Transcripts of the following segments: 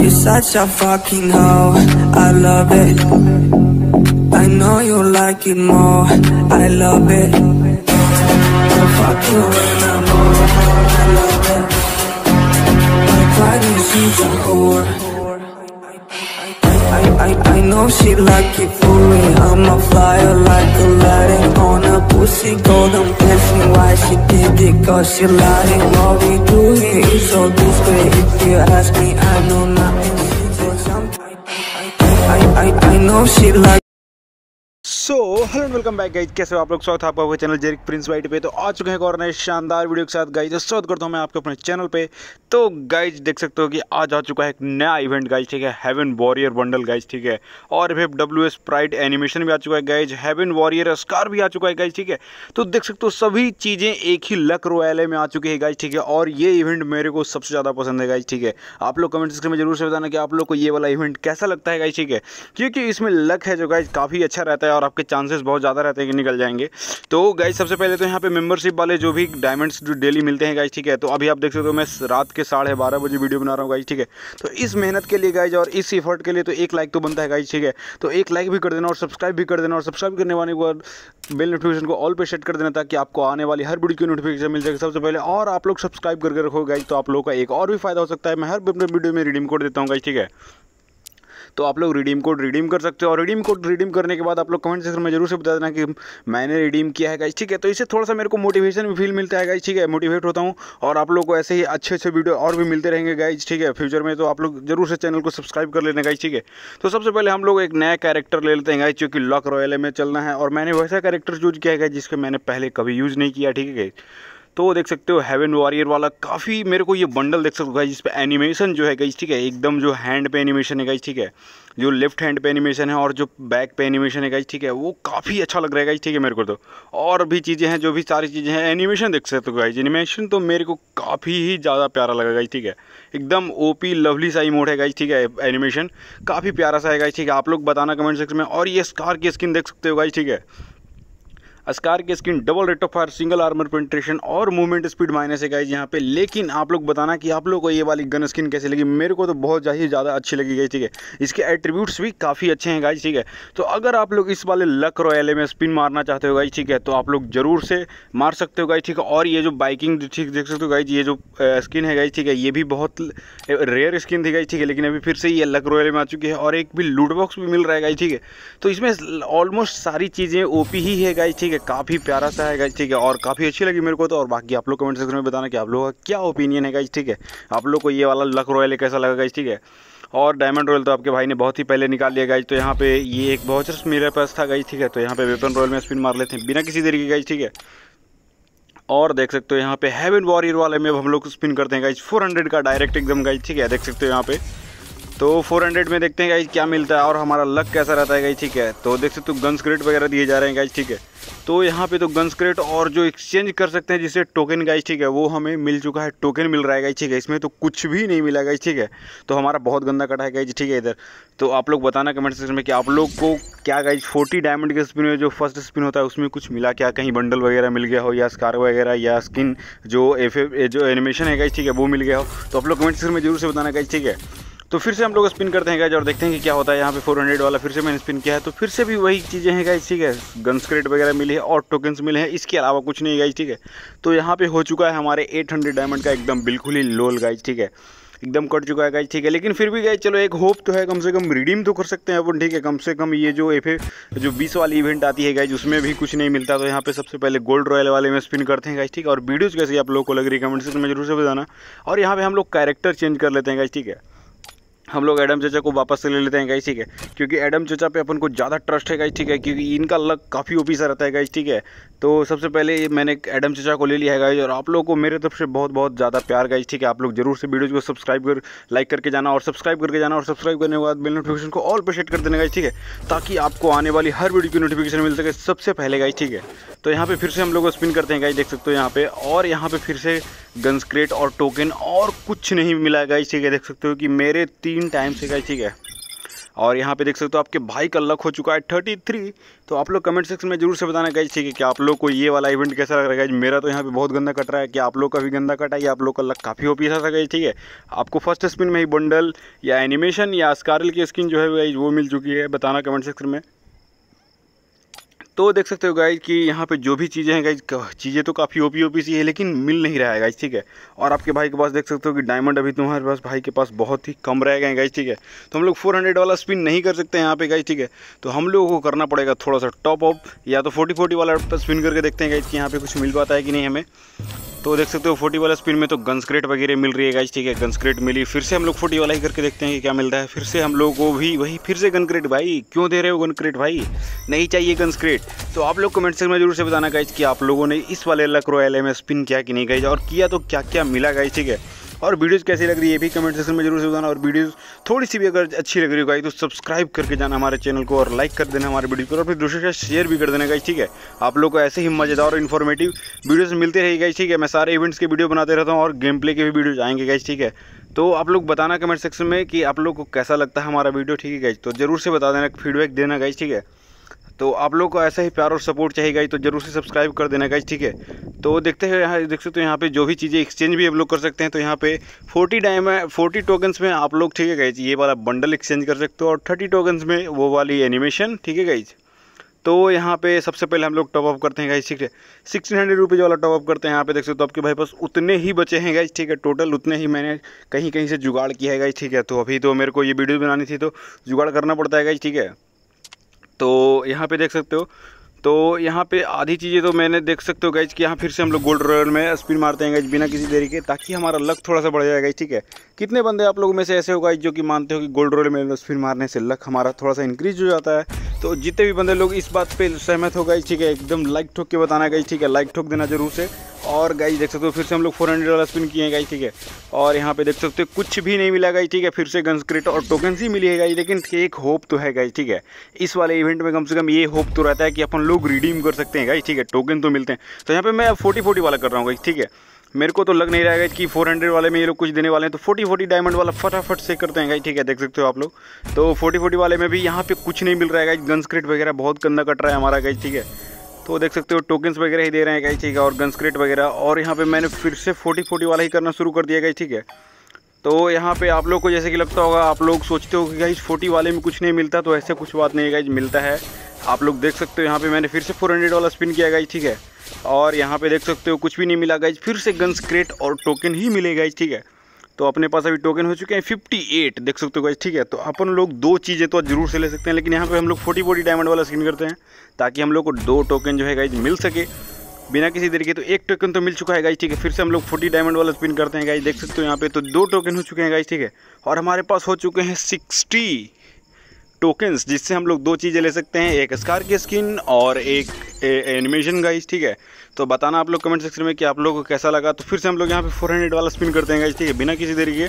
You're such a fucking hoe, I love it I know you like it more, I love it i am fucking you when I'm old, I love it Like why do you she's a whore I, I, I know she like it for me I'm a flyer like a lighting pussy gold I'm why she did it Cause she lying What we do here is so discreet If you ask me I know nothing I, I, I, I know she like hello welcome back guys कैसे हो आप लोग स्वागत है आपका channel जेरिक Prince white पे तो आ चुके हैं एक और नए शानदार वीडियो के साथ गाइज तो स्वागत करता हूँ मैं आपके अपने चैनल पे तो गाइज देख सकते हो कि आज आ चुका है एक नया इवेंट गाइज ठीक है हेवन वॉरियर बंडल गाइज ठीक है और फिर डब्ल्यू एस प्राइड एनिमेशन भी आ चुका है गाइज हेवन वॉरियर स्कार भी आ चुका है गाइज ठीक है तो देख सकते हो सभी चीज़ें एक ही लक रोयले में आ चुकी है गाइज ठीक है और ये इवेंट मेरे को सबसे ज़्यादा पसंद है गाइज ठीक है आप लोग कमेंट सेक्शन में जरूर से बताना कि आप लोग को ये वाला इवेंट कैसा लगता है गाइज ठीक है क्योंकि इसमें लक है जो गाइज काफ़ी अच्छा रहता है और आपके चांसेस बहुत ज़्यादा रहते हैं कि निकल जाएंगे तो गाइज सबसे पहले तो यहाँ पे मेंबरशिप वाले जो भी डायमंड्स जो डेली मिलते हैं गाइज ठीक है तो अभी आप देख सकते हो मैं रात के साढ़े बारह बजे वीडियो बना रहा हूँ गाइज ठीक है तो इस मेहनत के लिए गाइज और इस एफर्ट के लिए तो एक लाइक तो बनता है गाइज ठीक है तो एक लाइक भी कर देना और सब्सक्राइब भी कर देना और सब्सक्राइब करने वाले को बिल नोटिफिकेशन को ऑल पे सेट कर देना ताकि आपको आने वाली हर वीडियो की नोटिफिकेशन मिल जाएगी सबसे पहले और आप लोग सब्सक्राइब करके रखो गाइज तो आप लोग का एक और भी फायदा हो सकता है मैं हर वीडियो में रिडीम कोड देता हूँ गाइज ठीक है तो आप लोग रिडीम कोड रिडीम कर सकते हो और रिडीम कोड रिडीम करने के बाद आप लोग कमेंट सेक्शन में जरूर से बता देना कि मैंने रिडीम किया है गाइज ठीक है तो इससे थोड़ा सा मेरे को मोटिवेशन भी फील मिलता है गाइज ठीक है मोटिवेट होता हूँ और आप लोग को ऐसे ही अच्छे अच्छे वीडियो और भी मिलते रहेंगे गाइज ठीक है फ्यूचर में तो आप लोग जरूर से चैनल को सब्सक्राइब कर लेने गाइज ठीक है तो सबसे पहले हम लोग एक नया कैरेक्टर ले लेते हैं गाइज जो कि लॉक रॉयल में चलना है और मैंने वैसा कैरेक्टर चूज किया है जिसका मैंने पहले कभी यूज़ नहीं किया ठीक है तो देख सकते हो हेवन वॉरियर वाला काफ़ी मेरे को ये बंडल देख सकते हो गाइस पे पर एनिमेशन जो है गाइस ठीक है एकदम जो हैंड पे एनिमेशन है गाइस ठीक है जो लेफ्ट हैंड पे एनिमेशन है और जो बैक पे एनिमेशन है गाइस ठीक है वो काफ़ी अच्छा लग रहा है गाइस ठीक है मेरे को तो और भी चीज़ें हैं जो भी सारी चीज़ें हैं एनिमेशन देख सकते हो गाइज एनिमेशन तो मेरे को काफ़ी ही ज़्यादा प्यारा लगा गाइज ठीक है एकदम पी लवली सा मोड है गाइज ठीक है एनिमेशन काफ़ी प्यारा सा है गाइज ठीक है आप लोग बताना कमेंट सेक्शन में और ये स्कार की स्किन देख सकते हो गाइज ठीक है अस्कार की skin double rate of fire single armour penetration और मूवमेंट स्पीड माइनस है गाइज यहाँ पे लेकिन आप लोग बताना कि आप लोग को ये वाली गन स्किन कैसे लगी मेरे को तो बहुत ही ज़्यादा अच्छी लगी गई ठीक है इसके एट्रीब्यूट्स भी काफ़ी अच्छे हैं गाइज ठीक है तो अगर आप लोग इस वाले लक रॉयल में स्पिन मारना चाहते हो गाइज ठीक है तो आप लोग जरूर से मार सकते हो गाइज ठीक है और ये जो बाइकिंग ठीक देख सकते हो गाइज ये जो स्किन है गाइज ठीक है ये भी बहुत रेयर स्किन थी गाइज ठीक है लेकिन अभी फिर से ये लक रॉयल में आ चुकी है और एक भी लूटबॉक्स भी मिल रहा है गाइज ठीक है तो इसमें ऑलमोस्ट सारी चीज़ें ओपी ही है गाइज ठीक है है काफ़ी प्यारा सा है गाइज ठीक है और काफ़ी अच्छी लगी मेरे को तो और बाकी आप लोग कमेंट सेक्शन में बताना कि आप लोगों का क्या ओपिनियन है गाइज ठीक है आप लोग को ये वाला लक रॉयल कैसा लगा गाइज ठीक है और डायमंड रॉयल तो आपके भाई ने बहुत ही पहले निकाल लिया गाइज तो यहाँ पे ये एक बहुत मेरे पास था गाइज ठीक है तो यहाँ पे वेपन रॉयल में स्पिन मार लेते हैं बिना किसी तरीके गाइज ठीक है और देख सकते हो यहाँ पे हैवन वॉरियर वाले में हम लोग स्पिन करते हैं गाइज फोर का डायरेक्ट एकदम गाइज ठीक है देख सकते हो यहाँ पे तो 400 में देखते हैं गाइज क्या मिलता है और हमारा लक कैसा रहता है गाइज ठीक है तो देख सकते हो गन स्क्रेट वगैरह दिए जा रहे हैं गाइज ठीक है तो यहाँ पे तो गन स्क्रेट और जो एक्सचेंज कर सकते हैं जिसे टोकन गाइज ठीक है वो हमें मिल चुका है टोकन मिल रहा है गाइज ठीक है इसमें तो कुछ भी नहीं मिला गाइज ठीक है तो हमारा बहुत गंदा कटा है गाइज ठीक है इधर तो आप लोग बताना कमेंट सेक्शन में कि आप लोग को क्या गाइज फोर्टी डायमंड के स्पिन में जो फर्स्ट स्पिन होता है उसमें कुछ मिला क्या कहीं बंडल वगैरह मिल गया हो या स्कार वगैरह या स्किन जो एफ जो एनिमेशन है गाइज ठीक है वो मिल गया हो तो आप लोग कमेंट सेक्शन में जरूर से बताना गाइज ठीक है तो फिर से हम लोग स्पिन करते हैं गाइज और देखते हैं कि क्या होता है यहाँ पे 400 वाला फिर से मैंने स्पिन किया है तो फिर से भी वही चीज़ें हैं गाइज ठीक है गन्सक्रेट वगैरह मिली है और टोकन्स मिले हैं इसके अलावा कुछ नहीं गाइज ठीक है तो यहाँ पे हो चुका है हमारे 800 डायमंड का एकदम बिल्कुल ही लोल गाइज ठीक है एकदम कट चुका है गाइज ठीक है लेकिन फिर भी गाइज चलो एक होप तो है कम से कम रिडीम तो कर सकते हैं अपन ठीक है कम से कम ये जो एफ जो बीस वाली इवेंट आती है गाइज उसमें भी कुछ नहीं मिलता तो यहाँ पे सबसे पहले गोल्ड रॉयल वाले में स्पिन करते हैं गाइज ठीक है और वीडियोज़ कैसे आप लोग को लग रही है कमेंट सेक्शन में जरूर से बताना और यहाँ पे हम लोग कैरेक्टर चेंज कर लेते हैं गाइज ठीक है हम लोग एडम चचा को वापस से ले लेते हैं गाइस ठीक है क्योंकि एडम चचा पे अपन को ज़्यादा ट्रस्ट है गाइस ठीक है क्योंकि इनका लक काफ़ी ओपी सा रहता है गाइस ठीक है तो सबसे पहले मैंने मैंने एडम चचा को ले लिया है गाइज और आप लोगों को मेरे तरफ से बहुत बहुत ज़्यादा प्यार गाइज ठीक है आप लोग जरूर से वीडियो को सब्सक्राइब कर लाइक करके जाना और सब्सक्राइब करके जाना और सब्सक्राइब करने के बाद बिल नोटिफिकेशन को ऑल पर सेट कर देने गाइज ठीक है ताकि आपको आने वाली हर वीडियो की नोटिफिकेशन मिल सके सबसे पहले गाइज ठीक है तो यहाँ पर फिर से हम लोग स्पिन करते हैं गाइज देख सकते हो यहाँ पे और यहाँ पर फिर से गन्स क्रेट और टोकन और कुछ नहीं मिला गाइज ठीक है देख सकते हो कि मेरे तीन टाइम से गाइज ठीक है और यहाँ पे देख सकते हो आपके भाई का लक हो चुका है थर्टी थ्री तो आप लोग कमेंट सेक्शन में जरूर से बताना गाइज ठीक है कि आप लोग को ये वाला इवेंट कैसा लग रहा है मेरा तो यहाँ पे बहुत गंदा कट रहा है कि आप लोग का भी गंदा कटा या आप लोग का लक काफ़ी हो पीसा था गाइज ठीक है आपको फर्स्ट स्पिन में ही बंडल या एनिमेशन या स्कारल की स्किन जो है वो मिल चुकी है बताना कमेंट सेक्शन में तो देख सकते हो गाइज कि यहाँ पे जो भी चीज़ें हैं गाइज चीज़ें तो काफ़ी ओपी ओपी सी है लेकिन मिल नहीं रहा है गाइज ठीक है और आपके भाई के पास देख सकते हो कि डायमंड अभी तुम्हारे पास भाई के पास बहुत ही कम रह गए गाइज ठीक है तो हम लोग फोर हंड्रेड वाला स्पिन नहीं कर सकते यहाँ पे गाइज ठीक है तो हम लोगों को करना पड़ेगा थोड़ा सा टॉप अप या तो फोर्टी फोर्टी वाला स्पिन करके देखते हैं गाइज कि यहाँ पर कुछ मिल पाता है कि नहीं हमें तो देख सकते हो फोर्टी वाला स्पिन में तो गंस्क्रेट वगैरह मिल रही है गाइज ठीक है गंस्क्रेट मिली फिर से हम लोग फोर्टी वाला ही करके देखते हैं कि क्या मिलता है फिर से हम लोग को भी वही फिर से गनक्रेट भाई क्यों दे रहे हो गनक्रेट भाई नहीं चाहिए गंस्क्रेट तो आप लोग कमेंट सेक्शन में जरूर से बताना गाइज कि आप लोगों ने इस वाले लक रॉयल में स्पिन किया कि नहीं गाइज और किया तो क्या क्या मिला गाइज ठीक है और वीडियोज़ कैसी लग रही है ये भी कमेंट सेक्शन में जरूर से बताना और वीडियोज़ थोड़ी सी भी अगर अच्छी लग रही होगी तो सब्सक्राइब करके जाना हमारे चैनल को और लाइक कर देना हमारे वीडियो को और फिर दूसरे साथ शेयर भी कर देना गाइज ठीक है आप लोग को ऐसे ही मज़ेदार और इन्फॉर्मेटिव वीडियोज़ मिलते रहेगी ठीक है मैं सारे इवेंट्स के वीडियो बनाते रहता हूँ और गेम प्ले के भी वीडियोज आएंगे गाइज ठीक है तो आप लोग बताना कमेंट सेक्शन में कि आप लोग को कैसा लगता है हमारा वीडियो ठीक है गाइज तो ज़रूर से बता देना फीडबैक देना गाइज ठीक है तो आप लोग को ऐसा ही प्यार और सपोर्ट चाहिए गाइज तो जरूर से सब्सक्राइब कर देना गाइज ठीक है तो देखते हैं यहाँ देख सकते हो यहाँ पे जो भी चीज़ें एक्सचेंज भी आप लोग कर सकते हैं तो यहाँ पे 40 डायम फोर्टी टोकन्स में आप लोग ठीक है गाइज ये वाला बंडल एक्सचेंज कर सकते हो और थर्टी टोकन्स में वो वाली एनिमेशन ठीक है गाइज तो यहाँ पे सबसे पहले हम लोग टॉपअप करते हैं गाइज ठीक है सिक्सटीन हंड्रेड रुपीज़ वाला टॉपअप करते हैं यहाँ पे देख सकते हो तो आपके भाई पास उतने ही बचे हैं गाइज ठीक है टोटल उतने ही मैंने कहीं कहीं से जुगाड़ किया है गाइज ठीक है तो अभी तो मेरे को ये वीडियो बनानी थी तो जुगाड़ करना पड़ता है गाइज ठीक है तो यहाँ पे देख सकते हो तो यहाँ पे आधी चीज़ें तो मैंने देख सकते हो गैज कि यहाँ फिर से हम लोग गोल्ड रॉयल में स्पिन मारते हैं गैज बिना किसी देरी के ताकि हमारा लक थोड़ा सा बढ़ जाएगा ठीक है कितने बंदे आप लोगों में से ऐसे होगा जो कि मानते हो कि गोल्ड रॉयल में स्पिन मारने से लक हमारा थोड़ा सा इंक्रीज हो जाता है तो जितने भी बंदे लोग इस बात पे सहमत हो गए ठीक है एकदम लाइक ठोक के बताना गई ठीक है लाइक ठोक देना जरूर से और गाइज देख सकते हो फिर से हम लोग फोर हंड्रेड वाला स्पिन किए गई ठीक है और यहाँ पे देख सकते हो कुछ भी नहीं मिला गई ठीक है फिर से गन्स क्रेट और टोकन ही मिली है गाई लेकिन एक होप तो है गाई ठीक है इस वाले इवेंट में कम से कम ये होप तो रहता है कि अपन लोग रिडीम कर सकते हैं गाई ठीक है टोकन तो मिलते हैं तो यहाँ पे मैं फोर्टी फोर्टी वाला कर रहा हूँ गाई ठीक है मेरे को तो लग नहीं रहा है कि फोर हंड्रेड वाले में ये लोग कुछ देने वाले हैं तो फोर्टी फोर्टी डायमंड वाला फटाफट से करते हैं गाई ठीक है देख सकते हो आप लोग तो फोर्टी फोर्टी वाले में भी यहाँ पे कुछ नहीं मिल रहा है गाई गन्सक्रेट वगैरह बहुत गंदा कट रहा है हमारा गाई ठीक है तो देख सकते हो टोकन्स वगैरह ही दे रहे हैं गाई ठीक है और गनस्क्रिट वगैरह और यहाँ पर मैंने फिर से फोर्टी फोर्टी वाला ही करना शुरू कर दिया गाई ठीक है तो यहाँ पे आप लोग को जैसे कि लगता होगा आप लोग सोचते हो कि गाई फोर्टी वाले में कुछ नहीं मिलता तो ऐसे कुछ बात नहीं है गाई मिलता है आप लोग देख सकते हो यहाँ पे मैंने फिर से 400 वाला स्पिन किया गाई ठीक है और यहाँ पे देख सकते हो कुछ भी नहीं मिला गाइज फिर से गन्स क्रेट और टोकन ही मिले गाइज ठीक है तो अपने पास अभी टोकन हो चुके हैं 58 देख सकते हो गाइज ठीक है तो अपन लोग दो चीज़ें तो जरूर से ले सकते हैं लेकिन यहाँ पे हम लोग फोर्टी फोर्टी डायमंड वाला स्किन करते हैं ताकि हम लोग को दो टोकन जो है गाइज मिल सके बिना किसी तरीके तो एक टोकन तो मिल चुका है गाइज ठीक है फिर से हम लोग फोर्टी डायमंड वाला स्पिन करते हैं गाइज देख सकते हो यहाँ पे तो दो टोकन हो चुके हैं गाइज ठीक है और हमारे पास हो चुके हैं सिक्सटी टोकन्स जिससे हम लोग दो चीज़ें ले सकते हैं एक स्कार की स्किन और एक एनिमेशन गाइज ठीक है तो बताना आप लोग कमेंट सेक्शन में कि आप लोगों को कैसा लगा तो फिर से हम लोग यहाँ पे 400 वाला स्पिन करते हैं गाइज ठीक है बिना किसी तरीके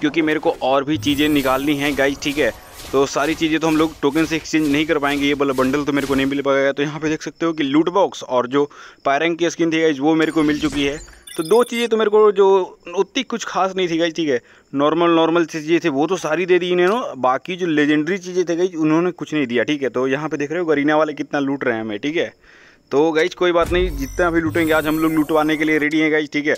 क्योंकि मेरे को और भी चीज़ें निकालनी हैं गाइज ठीक है तो सारी चीज़ें तो हम लोग टोकन से एक्सचेंज नहीं कर पाएंगे ये बोला बंडल तो मेरे को नहीं मिल पाएगा तो यहाँ पर देख सकते हो कि लूट बॉक्स और जो पायरंग की स्किन थी गाइज वो मेरे को मिल चुकी है तो दो चीज़ें तो मेरे को जो उतनी कुछ खास नहीं थी गई ठीक है नॉर्मल नॉर्मल चीज़ें थी वो तो सारी दे दी इन्होंने बाकी जो लेजेंडरी चीज़ें थे गई उन्होंने कुछ नहीं दिया ठीक है तो यहाँ पे देख रहे हो गरीना वाले कितना लूट रहे हैं हमें ठीक है तो गाइज कोई बात नहीं जितना भी लूटेंगे आज हम लोग लूटवाने के लिए रेडी हैं गाइज ठीक है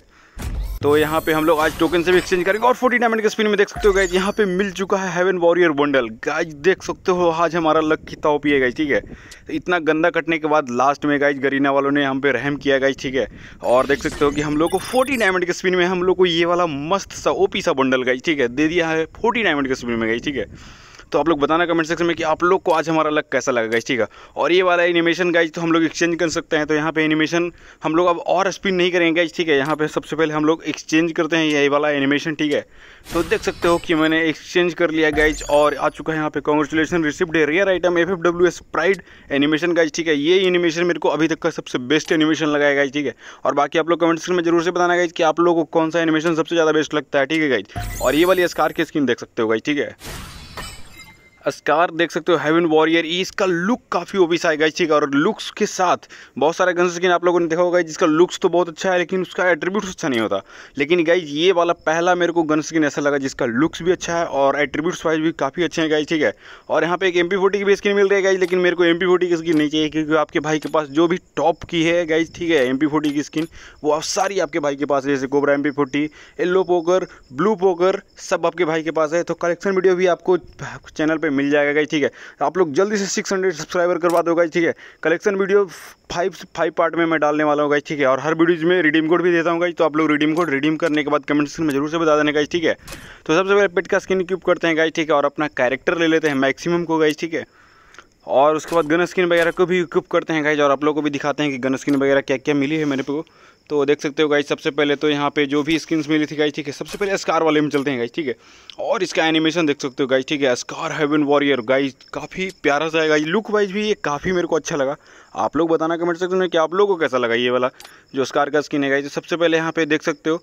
तो यहाँ पे हम लोग आज टोकन से भी एक्सचेंज करेंगे और फोर्टी डायमंड के स्पिन में देख सकते हो गाइज यहाँ पे मिल चुका है हेवन वॉरियर बंडल गाइज देख सकते हो आज हमारा लक कितना हो पिए गाइज ठीक है तो इतना गंदा कटने के बाद लास्ट में गाइज गरीना वालों ने हम पे रहम किया गाइज ठीक है और देख सकते हो कि हम लोग को फोर्टी डायमंड के स्पिन में हम लोग को ये वाला मस्त सा ओपी सा बंडल गाइज ठीक है दे दिया है फोर्टी डायमंड के स्पिन में गई ठीक है तो आप लोग बताना कमेंट सेक्शन में कि आप लोग को आज हमारा लग कैसा लगा गाइज ठीक है और ये वाला एनिमेशन गाइज तो हम लोग एक्सचेंज कर सकते हैं तो यहाँ पे एनिमेशन हम लोग अब और स्पिन नहीं करेंगे गाइज ठीक है यहाँ पर सबसे पहले हम लोग एक्सचेंज करते हैं यही वाला एनिमेशन ठीक है तो देख सकते हो कि मैंने एक्सचेंज कर लिया गाइज और आ चुका है यहाँ पे congratulation received rare item F F W S pride animation guys ठीक है ये एनिमेशन मेरे को अभी तक का सबसे बेस्ट एनिमेशन है गाइज ठीक है और बाकी आप लोग कमेंट सेक्शन में जरूर से बताना गाइज कि आप लोगों को कौन सा एनिमेशन सबसे ज़्यादा बेस्ट लगता है ठीक है गाइज और ये वाली स्कार की स्क्रीन देख सकते हो गाइज ठीक है अस्कार देख सकते हो हेवन वॉरियर ई इसका लुक काफ़ी ओबिस आएगा ठीक है और लुक्स के साथ बहुत सारे गन स्किन आप लोगों ने देखा होगा जिसका लुक्स तो बहुत अच्छा है लेकिन उसका एट्रीब्यूट्स अच्छा नहीं होता लेकिन गाइज ये वाला पहला मेरे को गन स्किन ऐसा लगा जिसका लुक्स भी अच्छा है और एट्रीब्यूट्स वाइज भी काफ़ी अच्छे हैं गाइज ठीक है और यहाँ पे एक एम की भी स्किन मिल रही है गाइज लेकिन मेरे को एम पी की स्किन नहीं चाहिए क्योंकि आपके भाई के पास जो भी टॉप की है गाइज ठीक है एम की स्किन वो आप सारी आपके भाई के पास है जैसे cobra M P yellow poker blue poker सब आपके भाई के पास है तो कलेक्शन वीडियो भी आपको चैनल पर मिल जाएगा ठीक है आप लोग जल्दी से सिक्स हंड्रेड सब्सक्राइबर करवा दो गाइज ठीक है collection video five five part में मैं डालने वाला हूँ गाइज ठीक है और हर वीडियोज में रिडीम कोड भी देता हूँ गाई तो आप लोग रिडीम कोड रिडीम करने के बाद कमेंट सेक्शन में जरूर से बता देने गाइज ठीक है तो सबसे पहले पेट का स्किन क्यूब करते हैं गाइज ठीक है और अपना कैरेक्टर ले लेते हैं मैक्सिमम को गाइज ठीक है और उसके बाद गन स्किन वगैरह को भी इक्विप करते हैं गाइज और आप लोगों को भी दिखाते हैं कि गन स्किन वगैरह क्या क्या मिली है मेरे को तो देख सकते हो गाइज सबसे पहले तो यहाँ पे जो भी स्किन्स मिली थी गाइज ठीक है सबसे पहले स्कार वाले में चलते हैं गाइज ठीक है और इसका एनिमेशन देख सकते हो गाइज ठीक है स्कार हेवन वॉरियर गाइज काफ़ी प्यारा सा है गाइज लुक वाइज भी ये काफ़ी मेरे को अच्छा लगा आप लोग बताना कमेंट सेक्शन में कि आप लोगों को कैसा लगा ये वाला जो स्कार का स्किन है गाइज सबसे पहले यहाँ पे देख सकते हो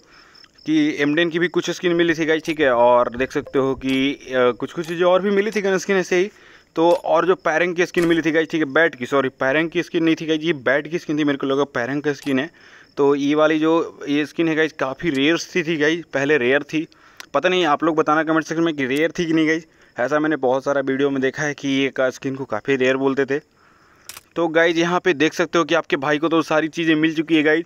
कि एमडेन की भी कुछ स्किन मिली थी गाइज ठीक है और देख सकते हो कि कुछ कुछ चीज़ें और भी मिली थी गन स्किन ऐसे ही तो और जो पैरंग की स्किन मिली थी गाइज ठीक है बैट की सॉरी पैरंग की स्किन नहीं थी गाइज ये बैट की स्किन थी मेरे को लगा पैरंग का स्किन है तो ये वाली जो ये स्किन है गाइज काफ़ी रेयर सी थी गाइज पहले रेयर थी पता नहीं आप लोग बताना कमेंट सेक्शन में कि रेयर थी कि नहीं गाइज ऐसा मैंने बहुत सारा वीडियो में देखा है कि ये का स्किन को काफ़ी रेयर बोलते थे तो गाइज यहाँ पे देख सकते हो कि आपके भाई को तो सारी चीज़ें मिल चुकी है गाइज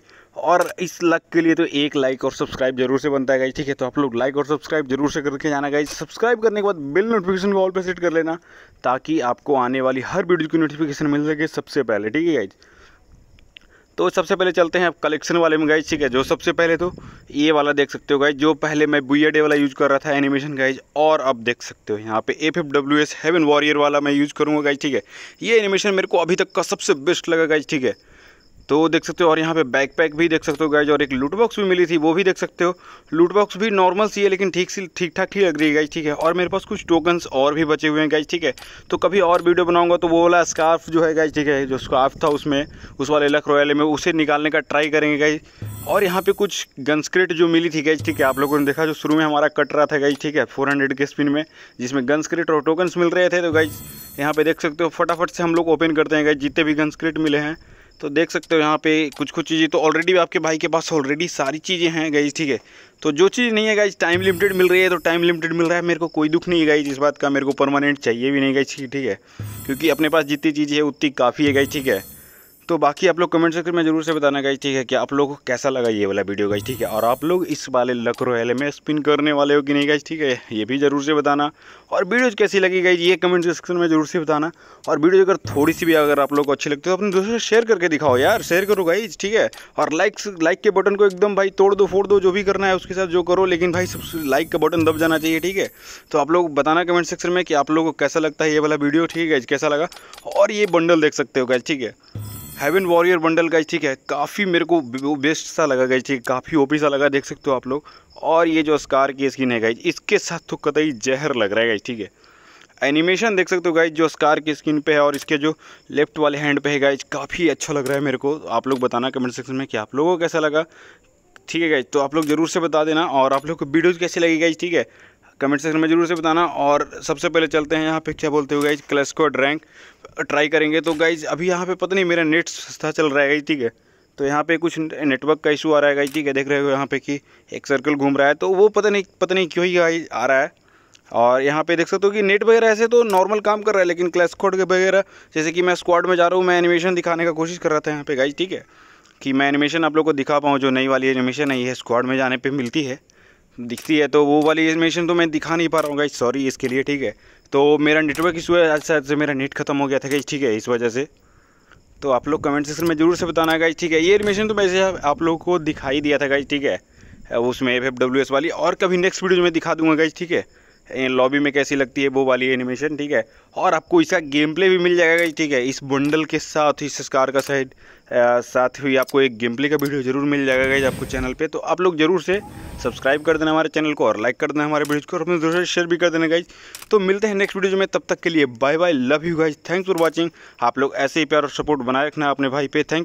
और इस लक के लिए तो एक लाइक और सब्सक्राइब जरूर से बनता है गाइज ठीक है तो आप लोग लाइक और सब्सक्राइब जरूर से करके जाना गाइज सब्सक्राइब करने के बाद बिल नोटिफिकेशन को ऑल पर सेट कर लेना ताकि आपको आने वाली हर वीडियो की नोटिफिकेशन मिल सके सबसे पहले ठीक है गाइज तो सबसे पहले चलते हैं आप कलेक्शन वाले में गाइज ठीक है जो सबसे पहले तो ये वाला देख सकते हो गाइज जो पहले मैं बी एड वाला यूज कर रहा था एनिमेशन गाइज और अब देख सकते हो यहाँ पे F F W S heaven warrior वाला मैं यूज करूँगा गाइज ठीक है ये एनिमेशन मेरे को अभी तक का सबसे बेस्ट लगा गाइज ठीक है तो देख सकते हो और यहाँ पे बैकपैक भी देख सकते हो गाइज और एक लूट बॉक्स भी मिली थी वो भी देख सकते हो लूट बॉक्स भी नॉर्मल सी है लेकिन ठीक सी ठीक ठाक ही लग रही है गाइज ठीक है और मेरे पास कुछ टोकन्स और भी बचे हुए हैं गाइज ठीक है तो कभी और वीडियो बनाऊंगा तो वो वाला स्कार्फ जो है गाइज ठीक है जो स्कार्फ था उसमें उस वाले लख रॉयल में उसे निकालने का ट्राई करेंगे गाइज और यहाँ पे कुछ गन्सक्रेट जो मिली थी गाइज ठीक है आप लोगों ने देखा जो शुरू में हमारा कट रहा था गाइज ठीक है फोर हंड्रेड के स्पिन में जिसमें गन्सक्रेट और टोकन्स मिल रहे थे तो गाइज यहाँ पे देख सकते हो फटाफट से हम लोग ओपन करते हैं गाइज जितने भी गनस्क्रिट मिले हैं तो देख सकते हो यहाँ पे कुछ कुछ चीज़ें तो ऑलरेडी भी आपके भाई के पास ऑलरेडी सारी चीज़ें हैं गाइज ठीक है तो जो चीज़ नहीं है गाइज टाइम लिमिटेड मिल रही है तो टाइम लिमिटेड मिल रहा है मेरे को कोई दुख नहीं है गाइज इस बात का मेरे को परमानेंट चाहिए भी नहीं गई ठीक है क्योंकि अपने पास जितनी चीज़ है उतनी काफ़ी है गई ठीक है तो बाकी आप लोग कमेंट सेक्शन में जरूर से बताना गाइज ठीक है कि आप लोग को कैसा लगा ये वाला वीडियो गाइज ठीक है और आप लोग इस वाले लक रॉयल में स्पिन करने वाले हो कि नहीं गाइज ठीक है ये भी जरूर से बताना और वीडियो कैसी लगी गाइज ये कमेंट सेक्शन में जरूर से बताना और वीडियो अगर थोड़ी सी भी अगर आप लोग को अच्छी लगती है तो अपने दोस्तों से शेयर करके दिखाओ यार शेयर करो गाइज ठीक है और लाइक लाइक के बटन को एकदम भाई तोड़ दो फोड़ दो जो भी करना है उसके साथ जो करो लेकिन भाई सबसे लाइक का बटन दब जाना चाहिए ठीक है तो आप लोग बताना कमेंट सेक्शन में कि आप लोग को कैसा लगता है ये वाला वीडियो ठीक है कैसा लगा और ये बंडल देख सकते हो गाइज ठीक है हेवन वॉरियर बंडल गाइज ठीक है काफ़ी मेरे को बेस्ट सा लगा गई ठीक काफ़ी ओपी सा लगा देख सकते हो आप लोग और ये जो स्कार की स्किन है गाइज इसके साथ तो कतई जहर लग रहा है गाइज ठीक है एनिमेशन देख सकते हो गाइज जो स्कार की स्किन पे है और इसके जो लेफ्ट वाले हैंड पे है गाइज काफ़ी अच्छा लग रहा है मेरे को आप लोग बताना कमेंट सेक्शन में कि आप लोगों को कैसा लगा ठीक है गाइज तो आप लोग ज़रूर से बता देना और आप लोग को वीडियोज़ कैसी लगी गाइज ठीक है कमेंट सेक्शन में ज़रूर से बताना और सबसे पहले चलते हैं यहाँ पे क्या बोलते हो गाइज क्लेस्कोड रैंक ट्राई करेंगे तो गाइज अभी यहाँ पे पता नहीं मेरा नेट सस्ता चल रहा है ठीक है तो यहाँ पे कुछ नेटवर्क का इशू आ रहा है गाइज ठीक है देख रहे हो यहाँ पे कि एक सर्कल घूम रहा है तो वो पता नहीं पता नहीं क्यों ही गाइज आ रहा है और यहाँ पे देख सकते हो कि नेट वगैरह ऐसे तो नॉर्मल काम कर रहा है लेकिन क्लेस्कोड कोड वगैरह जैसे कि मैं स्क्वाड में जा रहा हूँ मैं एनिमेशन दिखाने का कोशिश कर रहा था यहाँ पे गाइज ठीक है कि मैं एनिमेशन आप लोग को दिखा पाऊँ जो नई वाली एनिमेशन है ये स्क्वाड में जाने पर मिलती है दिखती है तो वो वाली एनिमेशन तो मैं दिखा नहीं पा रहा हूँ गाइज सॉरी इसके लिए ठीक है तो मेरा नेटवर्क इशू है आज शायद से मेरा नेट खत्म हो गया था गाइज ठीक है इस वजह से तो आप लोग कमेंट सेक्शन में ज़रूर से बताना गाइज ठीक है ये एनिमेशन तो मैं आप लोगों को दिखाई दिया था गाइज ठीक है उसमें एफ एफ डब्ल्यू एस वाली और कभी नेक्स्ट वीडियो में दिखा दूंगा गाइज ठीक है लॉबी में कैसी लगती है वो वाली एनिमेशन ठीक है और आपको इसका गेम प्ले भी मिल जाएगा ठीक है इस बंडल के साथ ही कार का साइड साथ ही आपको एक गेम प्ले का वीडियो जरूर मिल जाएगा गाइज आपको चैनल पे तो आप लोग जरूर से सब्सक्राइब कर देना हमारे चैनल को और लाइक कर देना हमारे वीडियो को और अपने दोस्तों से शेयर भी कर देना गाइज तो मिलते हैं नेक्स्ट वीडियो में तब तक के लिए bye bye love you guys thanks for watching आप लोग ऐसे ही प्यार और सपोर्ट बनाए रखना अपने भाई पे थैंक यू